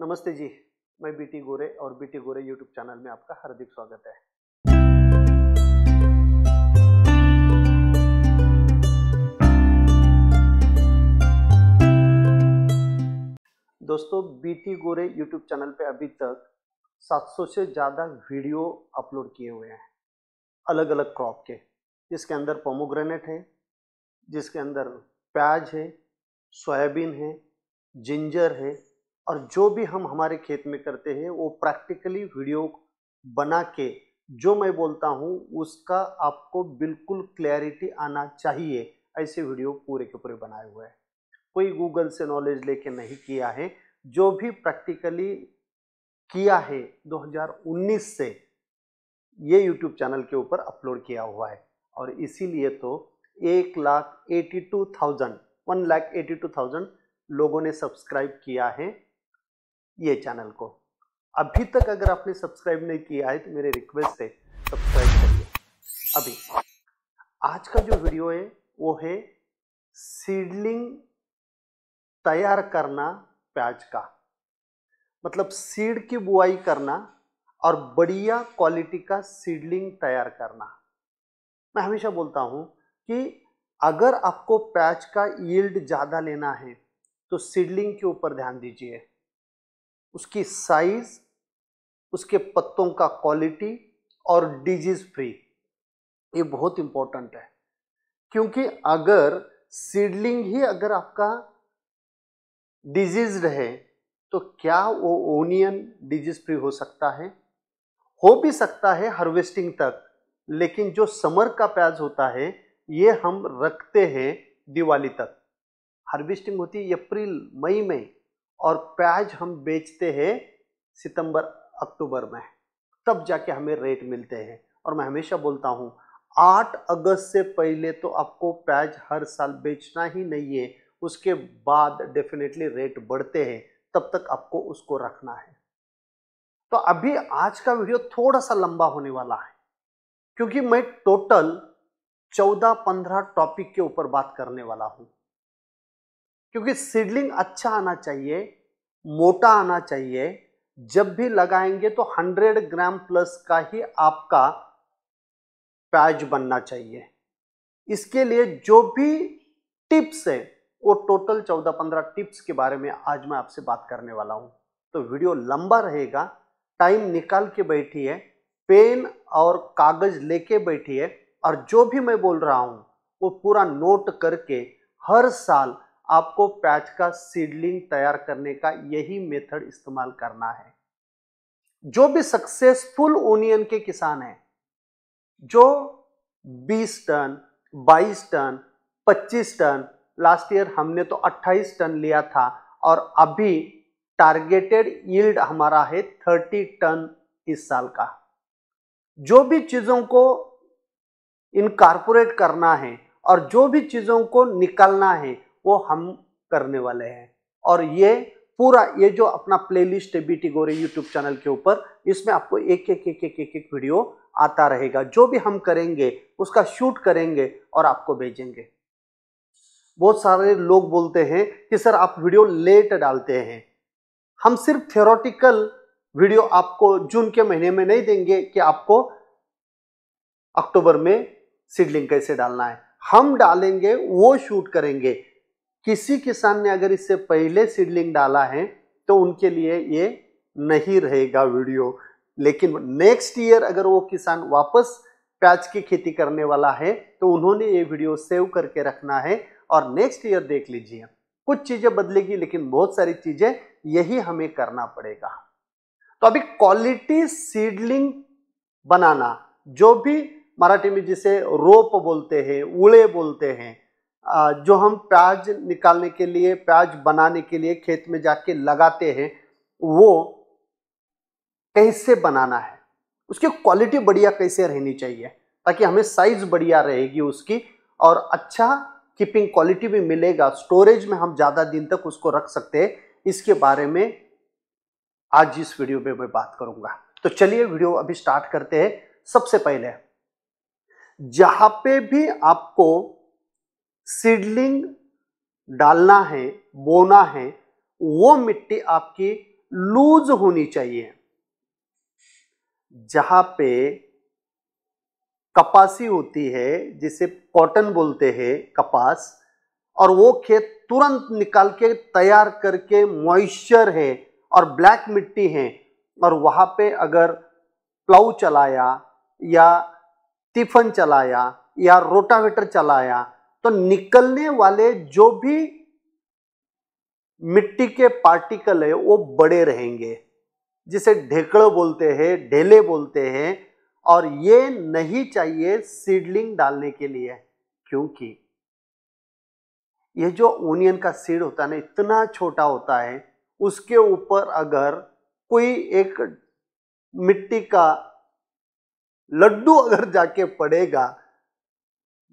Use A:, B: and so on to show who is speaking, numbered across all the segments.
A: नमस्ते जी मैं बीटी गोरे और बीटी गोरे यूट्यूब चैनल में आपका हार्दिक स्वागत है दोस्तों बीटी गोरे यूट्यूब चैनल पे अभी तक 700 से ज़्यादा वीडियो अपलोड किए हुए हैं अलग अलग क्रॉप के जिसके अंदर पोमोग्रेनेट है जिसके अंदर प्याज है सोयाबीन है जिंजर है और जो भी हम हमारे खेत में करते हैं वो प्रैक्टिकली वीडियो बना के जो मैं बोलता हूँ उसका आपको बिल्कुल क्लैरिटी आना चाहिए ऐसे वीडियो पूरे के पूरे बनाए हुए हैं कोई गूगल से नॉलेज लेके नहीं किया है जो भी प्रैक्टिकली किया है 2019 से ये यूट्यूब चैनल के ऊपर अपलोड किया हुआ है और इसीलिए तो एक lakh eighty two thousand one lakh eighty two thousand लोगों ने सब्सक्राइब किया है ये चैनल को अभी तक अगर आपने सब्सक्राइब नहीं किया है तो मेरे रिक्वेस्ट है सब्सक्राइब करिए अभी आज का जो वीडियो है वो है सीडलिंग तैयार करना प्याज का मतलब सीड की बुआई करना और बढ़िया क्वालिटी का सीडलिंग तैयार करना मैं हमेशा बोलता हूँ कि अगर आपको प्याज का यील्ड ज़्यादा लेना है तो सीडलिंग के ऊपर ध्यान दीजिए उसकी साइज उसके पत्तों का क्वालिटी और डिजीज फ्री ये बहुत इम्पोर्टेंट है क्योंकि अगर सीडलिंग ही अगर आपका डिजीज है तो क्या वो ओनियन डिजीज फ्री हो सकता है हो भी सकता है हार्वेस्टिंग तक लेकिन जो समर का प्याज होता है ये हम रखते हैं दिवाली तक हार्वेस्टिंग होती है अप्रैल मई में और प्याज हम बेचते हैं सितंबर अक्टूबर में तब जाके हमें रेट मिलते हैं और मैं हमेशा बोलता हूँ आठ अगस्त से पहले तो आपको प्याज हर साल बेचना ही नहीं है उसके बाद डेफिनेटली रेट बढ़ते हैं तब तक आपको उसको रखना है तो अभी आज का वीडियो थोड़ा सा लंबा होने वाला है क्योंकि मैं टोटल चौदह पंद्रह टॉपिक के ऊपर बात करने वाला हूँ क्योंकि सीडलिंग अच्छा आना चाहिए मोटा आना चाहिए जब भी लगाएंगे तो 100 ग्राम प्लस का ही आपका प्याज बनना चाहिए इसके लिए जो भी टिप्स है वो टोटल 14-15 टिप्स के बारे में आज मैं आपसे बात करने वाला हूँ तो वीडियो लंबा रहेगा टाइम निकाल के बैठी है पेन और कागज लेके बैठी है और जो भी मैं बोल रहा हूँ वो पूरा नोट करके हर साल आपको प्याज का सीडलिंग तैयार करने का यही मेथड इस्तेमाल करना है जो भी सक्सेसफुल ओनियन के किसान हैं जो 20 ton 22 ton 25 ton last year हमने तो 28 टन लिया था और अभी टारगेटेड यील्ड हमारा है 30 टन इस साल का जो भी चीज़ों को इनकारपोरेट करना है और जो भी चीज़ों को निकालना है वो हम करने वाले हैं और ये पूरा ये जो अपना प्लेलिस्ट है बीटी गोरे यूट्यूब चैनल के ऊपर इसमें आपको एक एक एक एक एक एक वीडियो आता रहेगा जो भी हम करेंगे उसका शूट करेंगे और आपको भेजेंगे बहुत सारे लोग बोलते हैं कि सर आप वीडियो लेट डालते हैं हम सिर्फ थियोरटिकल वीडियो आपको जून के महीने में नहीं देंगे कि आपको अक्टूबर में सीडलिंग कैसे डालना है हम डालेंगे वो शूट करेंगे किसी किसान ने अगर इससे पहले सीडलिंग डाला है तो उनके लिए ये नहीं रहेगा वीडियो लेकिन नेक्स्ट ईयर अगर वो किसान वापस प्याज की खेती करने वाला है तो उन्होंने ये वीडियो सेव करके रखना है और नेक्स्ट ईयर देख लीजिए कुछ चीज़ें बदलेगी लेकिन बहुत सारी चीज़ें यही हमें करना पड़ेगा तो अभी क्वालिटी सीडलिंग बनाना जो भी मराठी में जिसे रोप बोलते हैं उड़े बोलते हैं जो हम प्याज निकालने के लिए प्याज बनाने के लिए खेत में जाके लगाते हैं वो कैसे बनाना है उसकी क्वालिटी बढ़िया कैसे रहनी चाहिए ताकि हमें साइज़ बढ़िया रहेगी उसकी और अच्छा कीपिंग क्वालिटी भी मिलेगा स्टोरेज में हम ज़्यादा दिन तक उसको रख सकते हैं इसके बारे में आज इस वीडियो में मैं बात करूंगा तो चलिए वीडियो अभी स्टार्ट करते हैं सबसे पहले जहाँ पे भी आपको सीडलिंग डालना है बोना है वो मिट्टी आपकी लूज होनी चाहिए जहाँ पे कपासी होती है जिसे कॉटन बोलते हैं कपास और वो खेत तुरंत निकाल के तैयार करके मॉइस्चर है और ब्लैक मिट्टी है और वहाँ पे अगर प्लाउ चलाया या टिफन चलाया या रोटावेटर चलाया तो निकलने वाले जो भी मिट्टी के पार्टिकल है वो बड़े रहेंगे जिसे ढेकड़ बोलते हैं ढेले बोलते हैं और ये नहीं चाहिए सीडलिंग डालने के लिए क्योंकि ये जो ओनियन का सीड होता है ना इतना छोटा होता है उसके ऊपर अगर कोई एक मिट्टी का लड्डू अगर जाके पड़ेगा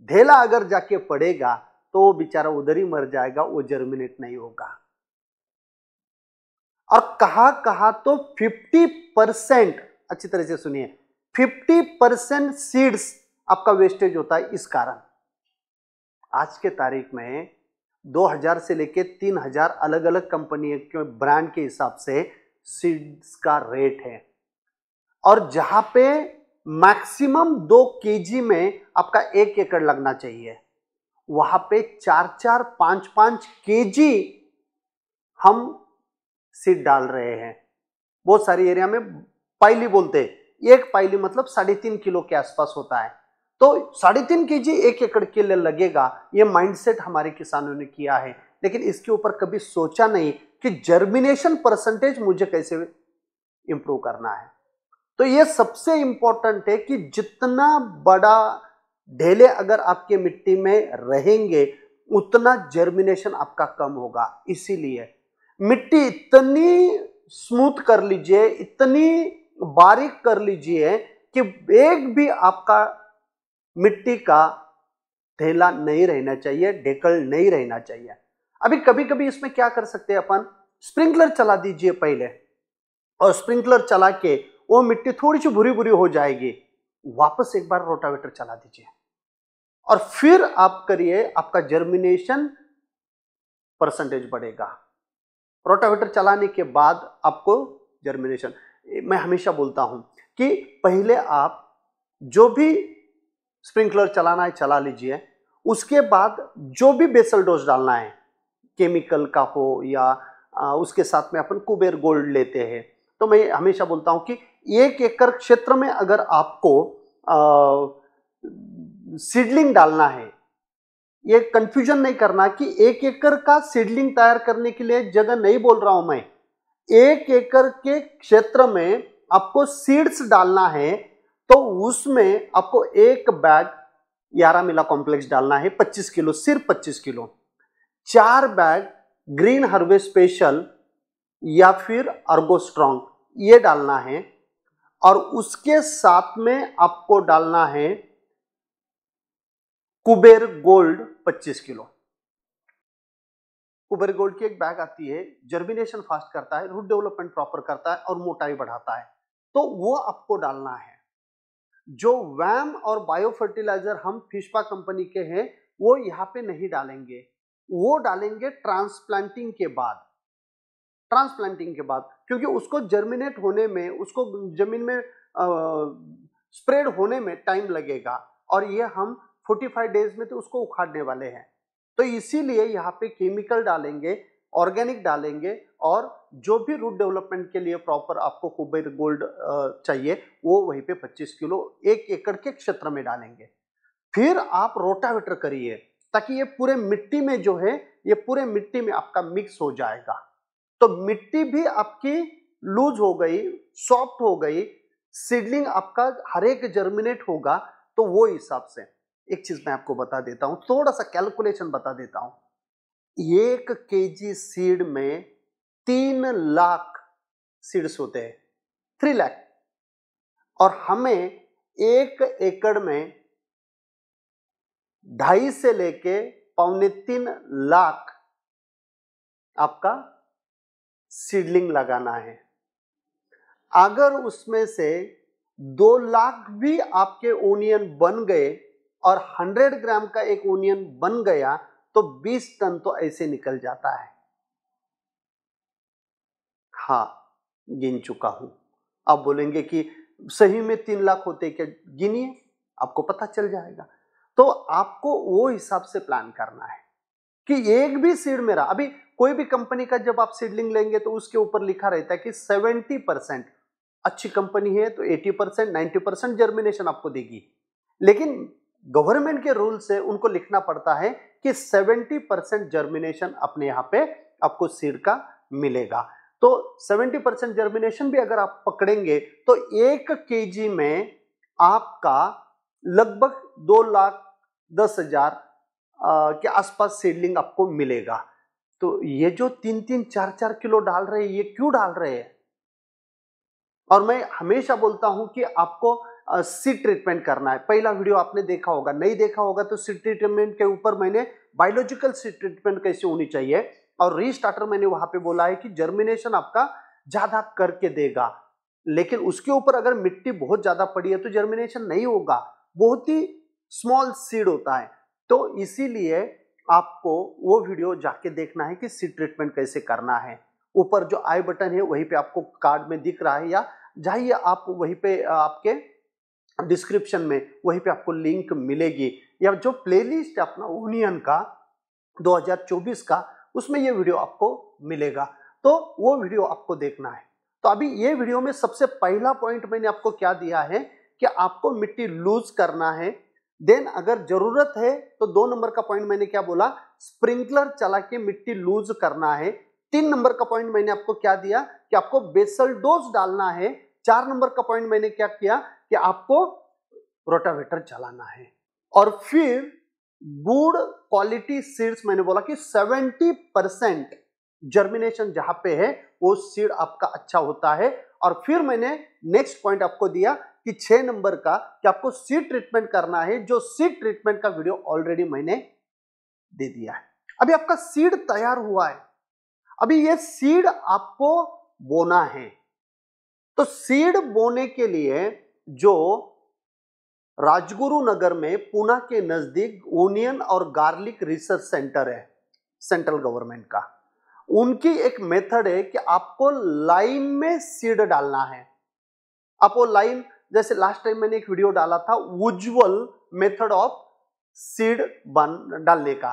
A: ढेला अगर जाके पड़ेगा तो वो बेचारा उधर ही मर जाएगा वो जर्मिनेट नहीं होगा और कहा कहा तो 50 परसेंट अच्छी तरह से सुनिए 50 परसेंट सीड्स आपका वेस्टेज होता है इस कारण आज के तारीख में 2000 से लेके 3000 अलग अलग कंपनी के ब्रांड के हिसाब से सीड्स का रेट है और जहां पे मैक्सिमम दो केजी में आपका एक एकड़ लगना चाहिए वहां पे चार चार पांच पांच केजी हम सीड डाल रहे हैं बहुत सारी एरिया में पाइली बोलते हैं एक पाइली मतलब साढ़े तीन किलो के आसपास होता है तो साढ़े तीन के जी एक एकड़ के लिए लगेगा ये माइंडसेट हमारे किसानों ने किया है लेकिन इसके ऊपर कभी सोचा नहीं कि जर्मिनेशन परसेंटेज मुझे कैसे इंप्रूव करना है तो ये सबसे इंपॉर्टेंट है कि जितना बड़ा ढेले अगर आपके मिट्टी में रहेंगे उतना जर्मिनेशन आपका कम होगा इसीलिए मिट्टी इतनी स्मूथ कर लीजिए इतनी बारीक कर लीजिए कि एक भी आपका मिट्टी का ढेला नहीं रहना चाहिए ढेकल नहीं रहना चाहिए अभी कभी कभी इसमें क्या कर सकते हैं अपन स्प्रिंकलर चला दीजिए पहले और स्प्रिंकलर चला के वो मिट्टी थोड़ी सी भूरी भूरी हो जाएगी वापस एक बार रोटावेटर चला दीजिए और फिर आप करिए आपका जर्मिनेशन परसेंटेज बढ़ेगा रोटावेटर चलाने के बाद आपको जर्मिनेशन मैं हमेशा बोलता हूं कि पहले आप जो भी स्प्रिंकलर चलाना है चला लीजिए उसके बाद जो भी बेसल डोज डालना है केमिकल का हो या उसके साथ में अपन कुबेर गोल्ड लेते हैं तो मैं हमेशा बोलता हूं कि एक एकड़ क्षेत्र में अगर आपको सीडलिंग डालना है ये कंफ्यूजन नहीं करना कि एक एकड़ का सीडलिंग तैयार करने के लिए जगह नहीं बोल रहा हूं मैं एक एकड़ के क्षेत्र में आपको सीड्स डालना है तो उसमें आपको एक बैग यारा मिला कॉम्प्लेक्स डालना है 25 किलो सिर्फ 25 किलो चार बैग ग्रीन हर्वे स्पेशल या फिर अर्गो स्ट्रॉन्ग ये डालना है और उसके साथ में आपको डालना है Kuber gold 25 kilo Kuber gold की एक बैग आती है जर्मिनेशन फास्ट करता है रूट डेवलपमेंट प्रॉपर करता है और मोटाई बढ़ाता है तो वो आपको डालना है जो वैम और बायो फर्टिलाइजर हम फिशपा कंपनी के हैं वो यहाँ पे नहीं डालेंगे वो डालेंगे ट्रांसप्लांटिंग के बाद ट्रांसप्लांटिंग के बाद क्योंकि उसको जर्मिनेट होने में उसको जमीन में स्प्रेड होने में टाइम लगेगा और ये हम 45 डेज में तो उसको उखाड़ने वाले हैं तो इसीलिए यहाँ पे केमिकल डालेंगे ऑर्गेनिक डालेंगे और जो भी रूट डेवलपमेंट के लिए प्रॉपर आपको कुबेर गोल्ड चाहिए वो वहीं पे 25 किलो एक एकड़ के क्षेत्र में डालेंगे फिर आप रोटावेटर करिए ताकि ये पूरे मिट्टी में जो है ये पूरे मिट्टी में आपका मिक्स हो जाएगा तो मिट्टी भी आपकी लूज हो गई सॉफ्ट हो गई सीडलिंग आपका हर एक जर्मिनेट होगा तो वो हिसाब से एक चीज मैं आपको बता देता हूं थोड़ा सा कैलकुलेशन बता देता हूं एक केजी सीड में तीन लाख सीड्स होते हैं थ्री लाख और हमें एक एकड़ में ढाई से लेके पौने तीन लाख आपका सीडलिंग लगाना है अगर उसमें से दो लाख भी आपके ओनियन बन गए और हंड्रेड ग्राम का एक ओनियन बन गया तो बीस टन तो ऐसे निकल जाता है हाँ गिन चुका हूं आप बोलेंगे कि सही में तीन लाख होते क्या गिनिए आपको पता चल जाएगा तो आपको वो हिसाब से प्लान करना है कि एक भी सीड मेरा अभी कोई भी कंपनी का जब आप सीडलिंग लेंगे तो उसके ऊपर लिखा रहता है कि सेवेंटी परसेंट अच्छी कंपनी है तो eighty percent ninety percent germination आपको देगी लेकिन गवर्नमेंट के रूल से उनको लिखना पड़ता है कि सेवेंटी परसेंट जर्मिनेशन अपने यहाँ पे आपको सीड का मिलेगा तो 70 परसेंट जर्मिनेशन भी अगर आप पकड़ेंगे तो एक के में आपका लगभग दो लाख दस हजार के आसपास सीडलिंग आपको मिलेगा तो ये जो तीन तीन चार चार किलो डाल रहे हैं ये क्यों डाल रहे हैं और मैं हमेशा बोलता हूं कि आपको सी ट्रीटमेंट करना है पहला वीडियो आपने देखा होगा नहीं देखा होगा तो सी ट्रीटमेंट के ऊपर मैंने बायोलॉजिकल सी ट्रीटमेंट कैसे होनी चाहिए और रीस्टार्टर मैंने वहां पे बोला है कि जर्मिनेशन आपका ज्यादा करके देगा लेकिन उसके ऊपर अगर मिट्टी बहुत ज्यादा पड़ी है तो जर्मिनेशन नहीं होगा बहुत ही स्मॉल सीड होता है तो इसीलिए आपको वो वीडियो जाके देखना है कि सीट ट्रीटमेंट कैसे करना है ऊपर जो आई बटन है वहीं पे आपको कार्ड में दिख रहा है या जाइए आप वहीं पे आपके डिस्क्रिप्शन में वहीं पे आपको लिंक मिलेगी या जो प्लेलिस्ट है अपना यूनियन का 2024 का उसमें ये वीडियो आपको मिलेगा तो वो वीडियो आपको देखना है तो अभी ये वीडियो में सबसे पहला पॉइंट मैंने आपको क्या दिया है कि आपको मिट्टी लूज करना है देन अगर जरूरत है तो दो नंबर का पॉइंट मैंने क्या बोला स्प्रिंकलर चला के मिट्टी लूज करना है तीन नंबर का पॉइंट मैंने आपको क्या दिया कि आपको बेसल डोज डालना है चार नंबर का पॉइंट मैंने क्या किया कि आपको रोटावेटर चलाना है और फिर गुड क्वालिटी सीड्स मैंने बोला कि 70 परसेंट जर्मिनेशन जहां पे है वो सीड आपका अच्छा होता है और फिर मैंने नेक्स्ट पॉइंट आपको दिया कि छह नंबर का कि आपको सी ट्रीटमेंट करना है जो सी ट्रीटमेंट का वीडियो ऑलरेडी मैंने दे दिया है अभी आपका सीड तैयार हुआ है अभी ये सीड आपको बोना है तो सीड बोने के लिए जो राजगुरु नगर में पुणे के नजदीक ओनियन और गार्लिक रिसर्च सेंटर है सेंट्रल गवर्नमेंट का उनकी एक मेथड है कि आपको लाइन में सीड डालना है आप वो लाइन जैसे लास्ट टाइम मैंने एक वीडियो डाला था उज्जवल मेथड ऑफ सीड बन डालने का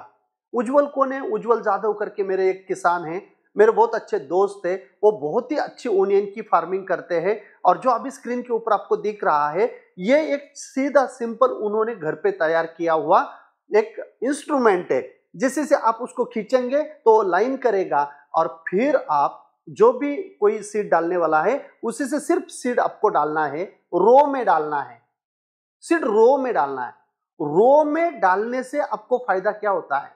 A: उज्जवल कौन है उज्जवल जाधव करके मेरे एक किसान हैं मेरे बहुत अच्छे दोस्त है वो बहुत ही अच्छी ओनियन की फार्मिंग करते हैं और जो अभी स्क्रीन के ऊपर आपको दिख रहा है ये एक सीधा सिंपल उन्होंने घर पे तैयार किया हुआ एक इंस्ट्रूमेंट है जिससे आप उसको खींचेंगे तो लाइन करेगा और फिर आप जो भी कोई सीड डालने वाला है उसी से सिर्फ सीड आपको डालना है रो में डालना है सीड रो में डालना है रो में डालने से आपको फायदा क्या होता है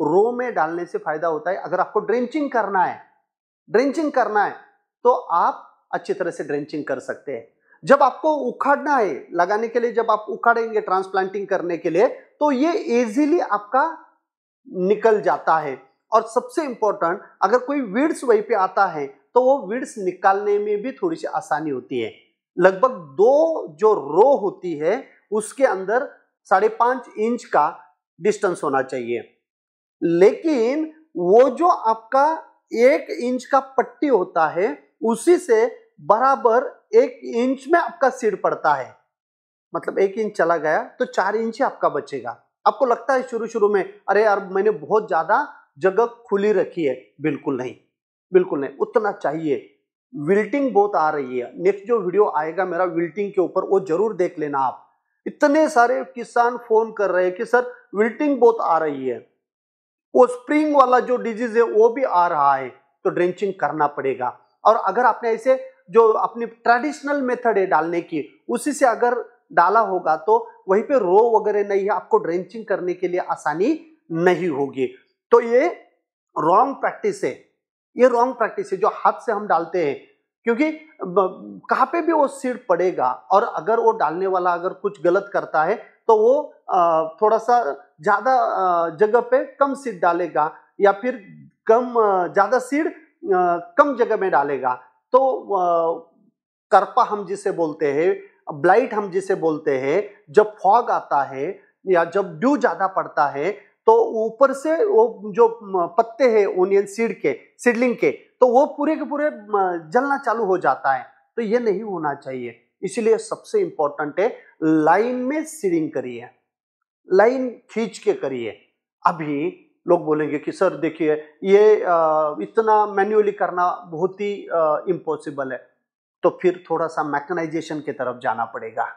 A: रो में डालने से फायदा होता है अगर आपको ड्रेंचिंग करना है ड्रेंचिंग करना है तो आप अच्छी तरह से ड्रेंचिंग कर सकते हैं जब आपको उखाड़ना है लगाने के लिए जब आप उखाड़ेंगे ट्रांसप्लांटिंग करने के लिए तो ये इजीली आपका निकल जाता है और सबसे इंपॉर्टेंट अगर कोई वीड्स वहीं पे आता है तो वो वीड्स निकालने में भी थोड़ी सी आसानी होती है लगभग दो जो रो होती है उसके अंदर साढ़े पांच इंच का डिस्टेंस होना चाहिए लेकिन वो जो आपका एक इंच का पट्टी होता है उसी से बराबर एक इंच में आपका सीड पड़ता है मतलब एक इंच चला गया तो चार इंच ही आपका बचेगा आपको लगता है शुरू शुरू में अरे यार मैंने बहुत ज़्यादा जगह खुली रखी है बिल्कुल नहीं बिल्कुल नहीं उतना चाहिए विल्टिंग बहुत आ रही है नेक्स्ट जो वीडियो आएगा मेरा विल्टिंग के ऊपर वो जरूर देख लेना आप इतने सारे किसान फोन कर रहे हैं कि सर विल्टिंग बहुत आ रही है वो स्प्रिंग वाला जो डिजीज है वो भी आ रहा है तो ड्रेंचिंग करना पड़ेगा और अगर आपने ऐसे जो अपनी ट्रेडिशनल मेथड है डालने की उसी से अगर डाला होगा तो वहीं पे रो वगैरह नहीं है आपको ड्रेंचिंग करने के लिए आसानी नहीं होगी तो ये रॉन्ग प्रैक्टिस है ये रॉन्ग प्रैक्टिस है जो हाथ से हम डालते हैं क्योंकि कहाँ पे भी वो सीड पड़ेगा और अगर वो डालने वाला अगर कुछ गलत करता है तो वो थोड़ा सा ज़्यादा जगह पे कम सीड डालेगा या फिर कम ज़्यादा सीड कम जगह में डालेगा तो करपा हम जिसे बोलते हैं ब्लाइट हम जिसे बोलते हैं जब फॉग आता है या जब ड्यू ज़्यादा पड़ता है तो ऊपर से वो जो पत्ते हैं ओनियन सीड के सीडलिंग के तो वो पूरे के पूरे जलना चालू हो जाता है तो ये नहीं होना चाहिए इसीलिए सबसे इंपॉर्टेंट है लाइन में सीडिंग करिए लाइन खींच के करिए अभी लोग बोलेंगे कि सर देखिए ये इतना मैन्युअली करना बहुत ही इम्पॉसिबल है तो फिर थोड़ा सा मैकेनाइजेशन की तरफ जाना पड़ेगा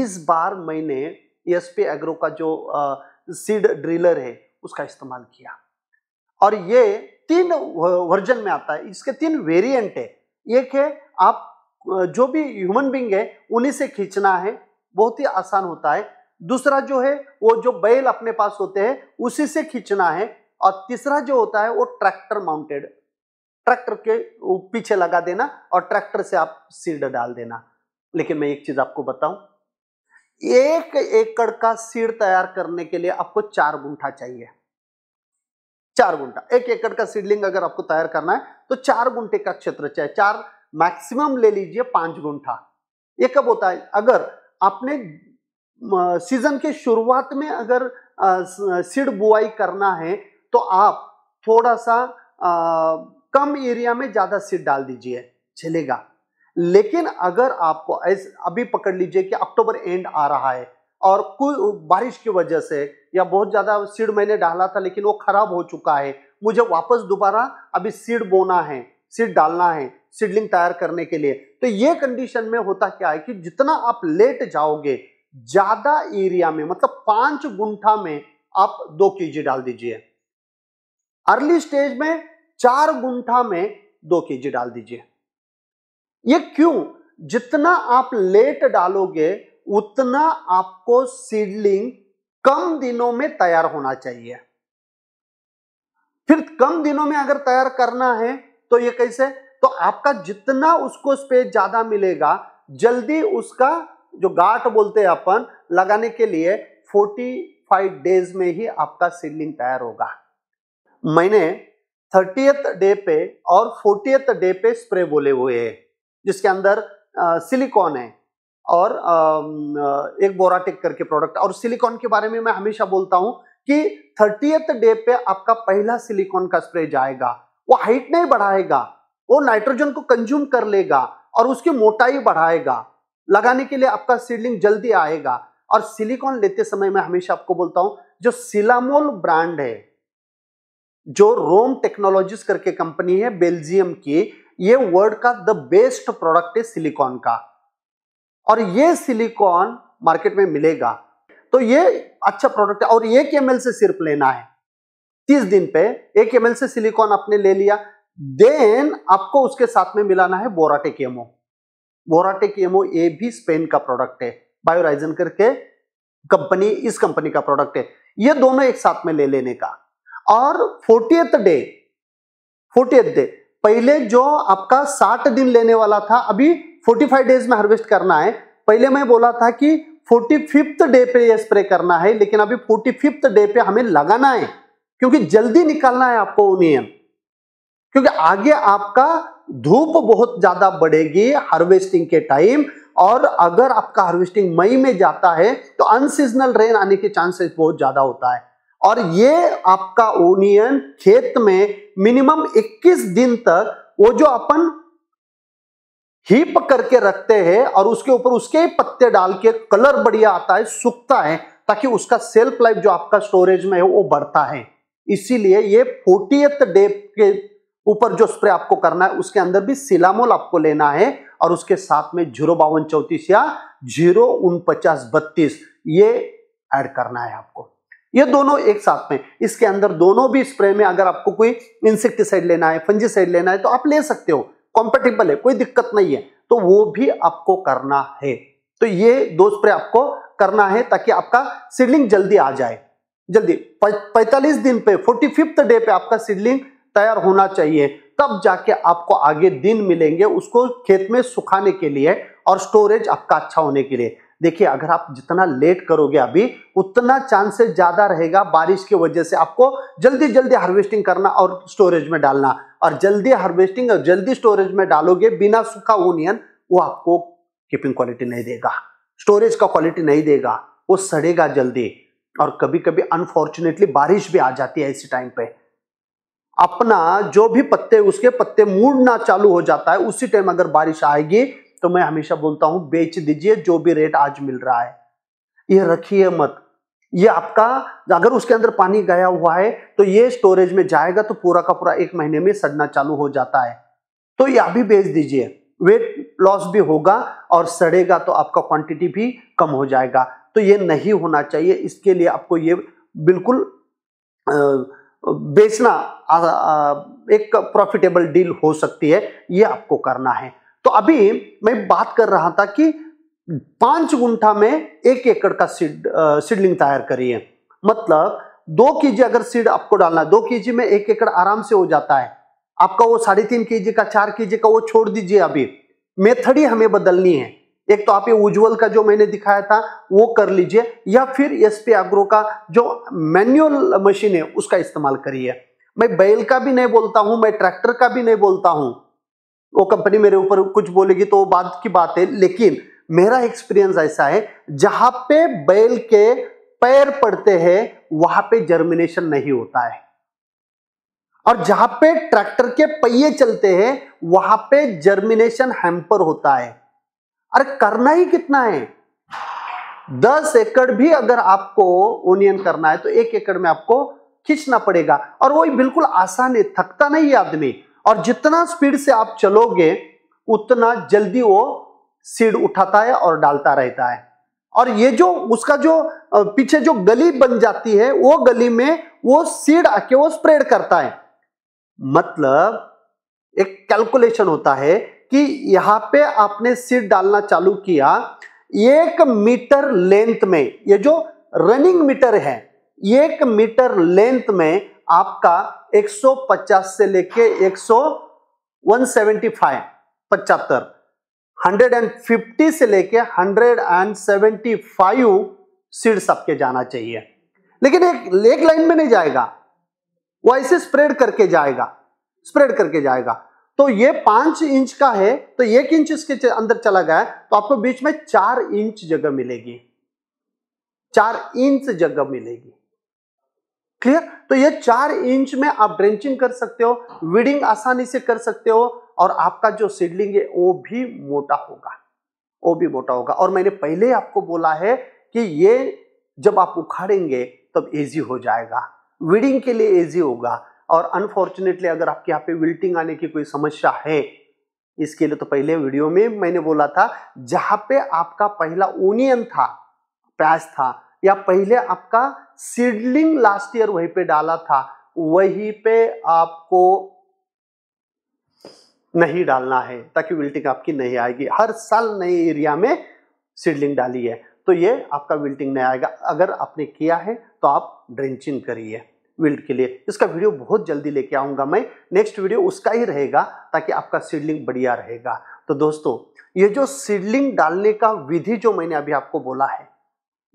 A: इस बार मैंने एस पी एग्रो का जो आ, सीड ड्रिलर है उसका इस्तेमाल किया और ये तीन वर्जन में आता है इसके तीन वेरिएंट है एक है आप जो भी ह्यूमन बींग है उन्हीं से खींचना है बहुत ही आसान होता है दूसरा जो है वो जो बैल अपने पास होते हैं उसी से खींचना है और तीसरा जो होता है वो ट्रैक्टर माउंटेड ट्रैक्टर के पीछे लगा देना और ट्रैक्टर से आप सीड डाल देना लेकिन मैं एक चीज आपको बताऊं एक एकड़ का सीड तैयार करने के लिए आपको चार गुंठा चाहिए चार गुंठा एक एकड़ का सीडलिंग अगर आपको तैयार करना है तो चार गुंठे का क्षेत्र चाहिए चार मैक्सिमम ले लीजिए पांच गुंठा ये कब होता है अगर आपने सीजन के शुरुआत में अगर सीड बुआई करना है तो आप थोड़ा सा आ, कम एरिया में ज्यादा सीड डाल दीजिए चलेगा लेकिन अगर आपको ऐसे अभी पकड़ लीजिए कि अक्टूबर एंड आ रहा है और कुल बारिश की वजह से या बहुत ज़्यादा सीड मैंने डाला था लेकिन वो खराब हो चुका है मुझे वापस दोबारा अभी सीड बोना है सीड डालना है सीडलिंग तैयार करने के लिए तो ये कंडीशन में होता क्या है कि जितना आप लेट जाओगे ज़्यादा एरिया में मतलब पांच गुंठा में आप दो के डाल दीजिए अर्ली स्टेज में चार गुंठा में दो के डाल दीजिए ये क्यों जितना आप लेट डालोगे उतना आपको सीडलिंग कम दिनों में तैयार होना चाहिए फिर कम दिनों में अगर तैयार करना है तो ये कैसे तो आपका जितना उसको स्पेस ज्यादा मिलेगा जल्दी उसका जो गाट बोलते हैं अपन लगाने के लिए 45 डेज में ही आपका सीडलिंग तैयार होगा मैंने थर्टीएथ डे पे और फोर्टीएथ डे पे स्प्रे बोले हुए हैं जिसके अंदर सिलिकॉन है और एक बोराटेक करके प्रोडक्ट और सिलिकॉन के बारे में मैं हमेशा बोलता हूं कि थर्टीएथ डे पे आपका पहला सिलिकॉन का स्प्रे जाएगा वो हाइट नहीं बढ़ाएगा वो नाइट्रोजन को कंज्यूम कर लेगा और उसकी मोटाई बढ़ाएगा लगाने के लिए आपका सीडलिंग जल्दी आएगा और सिलिकॉन लेते समय मैं हमेशा आपको बोलता हूं जो सिलामोल ब्रांड है जो रोम टेक्नोलॉजीज करके कंपनी है बेल्जियम की ये वर्ल्ड का द बेस्ट प्रोडक्ट है सिलिकॉन का और ये सिलिकॉन मार्केट में मिलेगा तो ये अच्छा प्रोडक्ट है और एक एम से सिर्फ लेना है तीस दिन पे एक एम से सिलिकॉन आपने ले लिया देन आपको उसके साथ में मिलाना है बोराटे एमओ बोराटे एमओ ये भी स्पेन का प्रोडक्ट है बायोराइजन करके कंपनी इस कंपनी का प्रोडक्ट है ये दोनों एक साथ में ले लेने का और फोर्टी डे फोर्टी डे पहले जो आपका साठ दिन लेने वाला था अभी फोर्टी फाइव डेज में हार्वेस्ट करना है पहले मैं बोला था कि फोर्टी फिफ्थ डे पे ये स्प्रे करना है लेकिन अभी फोर्टी फिफ्थ डे पे हमें लगाना है क्योंकि जल्दी निकालना है आपको ओनियन क्योंकि आगे आपका धूप बहुत ज्यादा बढ़ेगी हार्वेस्टिंग के टाइम और अगर आपका हार्वेस्टिंग मई में जाता है तो अनसीजनल रेन आने के चांसेस बहुत ज्यादा होता है और ये आपका ओनियन खेत में मिनिमम 21 दिन तक वो जो अपन हीप करके रखते हैं और उसके ऊपर उसके पत्ते डाल के कलर बढ़िया आता है सूखता है ताकि उसका सेल्फ लाइफ जो आपका स्टोरेज में है वो बढ़ता है इसीलिए ये फोर्टी डे के ऊपर जो स्प्रे आपको करना है उसके अंदर भी सिलामोल आपको लेना है और उसके साथ में जीरो बावन चौतीस या जीरो उनपचास बत्तीस ये ऐड करना है आपको ये दोनों एक साथ में इसके अंदर दोनों भी स्प्रे में अगर आपको कोई इंसेक्टिसाइड लेना है फंजीसाइड लेना है तो आप ले सकते हो कॉम्पेटेबल है कोई दिक्कत नहीं है तो वो भी आपको करना है तो ये दो स्प्रे आपको करना है ताकि आपका सीडलिंग जल्दी आ जाए जल्दी पैतालीस दिन पे फोर्टी फिफ्थ डे पे आपका सीडलिंग तैयार होना चाहिए तब जाके आपको आगे दिन मिलेंगे उसको खेत में सुखाने के लिए और स्टोरेज आपका अच्छा होने के लिए देखिए अगर आप जितना लेट करोगे अभी उतना चांसेस ज़्यादा रहेगा बारिश की वजह से आपको जल्दी जल्दी हार्वेस्टिंग करना और स्टोरेज में डालना और जल्दी हार्वेस्टिंग और जल्दी स्टोरेज में डालोगे बिना सूखा ओनियन वो आपको कीपिंग क्वालिटी नहीं देगा स्टोरेज का क्वालिटी नहीं देगा वो सड़ेगा जल्दी और कभी कभी अनफॉर्चुनेटली बारिश भी आ जाती है इसी टाइम पे अपना जो भी पत्ते उसके पत्ते मूड़ना चालू हो जाता है उसी टाइम अगर बारिश आएगी तो मैं हमेशा बोलता हूं बेच दीजिए जो भी रेट आज मिल रहा है ये रखिए मत ये आपका अगर उसके अंदर पानी गया हुआ है तो ये स्टोरेज में जाएगा तो पूरा का पूरा एक महीने में सड़ना चालू हो जाता है तो ये अभी बेच दीजिए वेट लॉस भी होगा और सड़ेगा तो आपका क्वांटिटी भी कम हो जाएगा तो ये नहीं होना चाहिए इसके लिए आपको ये बिल्कुल बेचना एक प्रॉफिटेबल डील हो सकती है ये आपको करना है तो अभी मैं बात कर रहा था कि पांच गुंठा में एक एकड़ का सीड सीडलिंग तैयार करिए मतलब दो के जी अगर सीड आपको डालना दो के जी में एक एकड़ आराम से हो जाता है आपका वो साढ़े तीन के जी का चार के जी का वो छोड़ दीजिए अभी मेथड ही हमें बदलनी है एक तो आप ये उज्जवल का जो मैंने दिखाया था वो कर लीजिए या फिर एस पी एग्रो का जो मैन्युअल मशीन है उसका इस्तेमाल करिए मैं बैल का भी नहीं बोलता हूं मैं ट्रैक्टर का भी नहीं बोलता हूं वो कंपनी मेरे ऊपर कुछ बोलेगी तो बाद की बात है लेकिन मेरा एक्सपीरियंस ऐसा है जहां पे बैल के पैर पड़ते हैं वहां पे जर्मिनेशन नहीं होता है और जहां पे ट्रैक्टर के पहिए चलते हैं वहां पे जर्मिनेशन हैम्पर होता है अरे करना ही कितना है दस एकड़ भी अगर आपको ओनियन करना है तो एक एकड़ में आपको खींचना पड़ेगा और वो बिल्कुल आसान है थकता नहीं है आदमी और जितना स्पीड से आप चलोगे उतना जल्दी वो सीड उठाता है और डालता रहता है और ये जो उसका जो पीछे जो गली बन जाती है वो गली में वो सीड आके वो स्प्रेड करता है मतलब एक कैलकुलेशन होता है कि यहां पे आपने सीड डालना चालू किया एक मीटर लेंथ में ये जो रनिंग मीटर है एक मीटर लेंथ में आपका 150 से लेके 175 75 150 से लेके 175 सीड्स आपके जाना चाहिए लेकिन एक लेक लाइन में नहीं जाएगा वो ऐसे स्प्रेड करके जाएगा स्प्रेड करके जाएगा तो ये पांच इंच का है तो एक इंच इसके अंदर चला गया तो आपको बीच में चार इंच जगह मिलेगी चार इंच जगह मिलेगी क्लियर तो ये चार इंच में आप ड्रेंचिंग कर सकते हो वीडिंग आसानी से कर सकते हो और आपका जो सीडलिंग है वो भी मोटा होगा वो भी मोटा होगा और मैंने पहले आपको बोला है कि ये जब आप उखाड़ेंगे तब इजी हो जाएगा वीडिंग के लिए इजी होगा और अनफॉर्चुनेटली अगर आपके यहाँ पे विल्टिंग आने की कोई समस्या है इसके लिए तो पहले वीडियो में मैंने बोला था जहां पे आपका पहला ओनियन था प्याज था या पहले आपका सीडलिंग लास्ट ईयर वहीं पे डाला था वहीं पे आपको नहीं डालना है ताकि विल्टिंग आपकी नहीं आएगी हर साल नए एरिया में सीडलिंग डाली है तो ये आपका विल्टिंग नहीं आएगा अगर आपने किया है तो आप ड्रेंचिंग करिए विल्ट के लिए इसका वीडियो बहुत जल्दी लेके आऊँगा मैं नेक्स्ट वीडियो उसका ही रहेगा ताकि आपका सीडलिंग बढ़िया रहेगा तो दोस्तों ये जो सीडलिंग डालने का विधि जो मैंने अभी आपको बोला है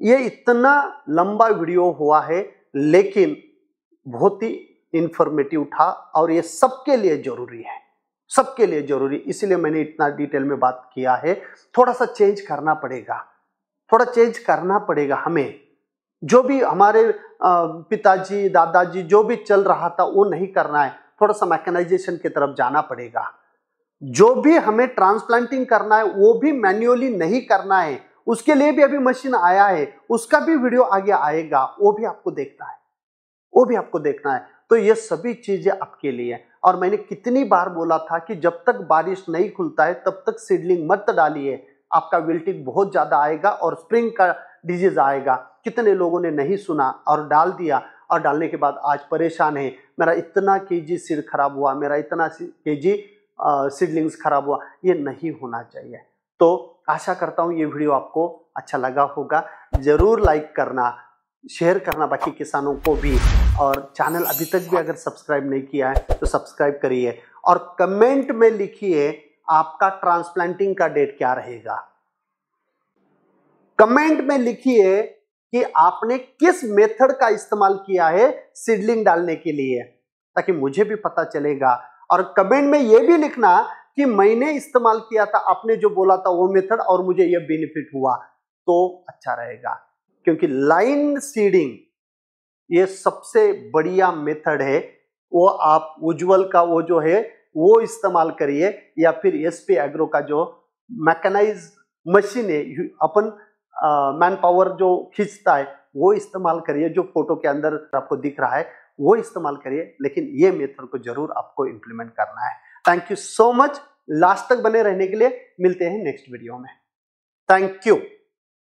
A: ये इतना लंबा वीडियो हुआ है लेकिन बहुत ही इंफॉर्मेटिव था और ये सबके लिए ज़रूरी है सबके लिए ज़रूरी इसलिए मैंने इतना डिटेल में बात किया है थोड़ा सा चेंज करना पड़ेगा थोड़ा चेंज करना पड़ेगा हमें जो भी हमारे पिताजी दादाजी जो भी चल रहा था वो नहीं करना है थोड़ा सा मैकेनाइजेशन की तरफ जाना पड़ेगा जो भी हमें ट्रांसप्लांटिंग करना है वो भी मैन्युअली नहीं करना है उसके लिए भी अभी मशीन आया है उसका भी वीडियो आगे आएगा वो भी आपको देखना है वो भी आपको देखना है तो ये सभी चीजें आपके लिए और मैंने कितनी बार बोला था कि जब तक बारिश नहीं खुलता है तब तक सीडलिंग मत डालिए आपका विल्टिंग बहुत ज्यादा आएगा और स्प्रिंग का डिजीज आएगा कितने लोगों ने नहीं सुना और डाल दिया और डालने के बाद आज परेशान है मेरा इतना के जी सिर खराब हुआ मेरा इतना के जी सीडलिंग्स खराब हुआ ये नहीं होना चाहिए तो आशा करता हूँ ये वीडियो आपको अच्छा लगा होगा ज़रूर लाइक करना शेयर करना बाकी किसानों को भी और चैनल अभी तक भी अगर सब्सक्राइब नहीं किया है तो सब्सक्राइब करिए और कमेंट में लिखिए आपका ट्रांसप्लांटिंग का डेट क्या रहेगा कमेंट में लिखिए कि आपने किस मेथड का इस्तेमाल किया है सीडलिंग डालने के लिए ताकि मुझे भी पता चलेगा और कमेंट में यह भी लिखना कि मैंने इस्तेमाल किया था आपने जो बोला था वो मेथड और मुझे ये बेनिफिट हुआ तो अच्छा रहेगा क्योंकि लाइन सीडिंग ये सबसे बढ़िया मेथड है वो आप उज्जवल का वो जो है वो इस्तेमाल करिए या फिर एस पी एग्रो का जो मैकेनाइज मशीन है अपन मैन पावर जो खींचता है वो इस्तेमाल करिए जो फोटो के अंदर आपको दिख रहा है वो इस्तेमाल करिए लेकिन ये मेथड को जरूर आपको इम्प्लीमेंट करना है thank you so much last तक बने रहने के लिए मिलते हैं नेक्स्ट वीडियो में थैंक यू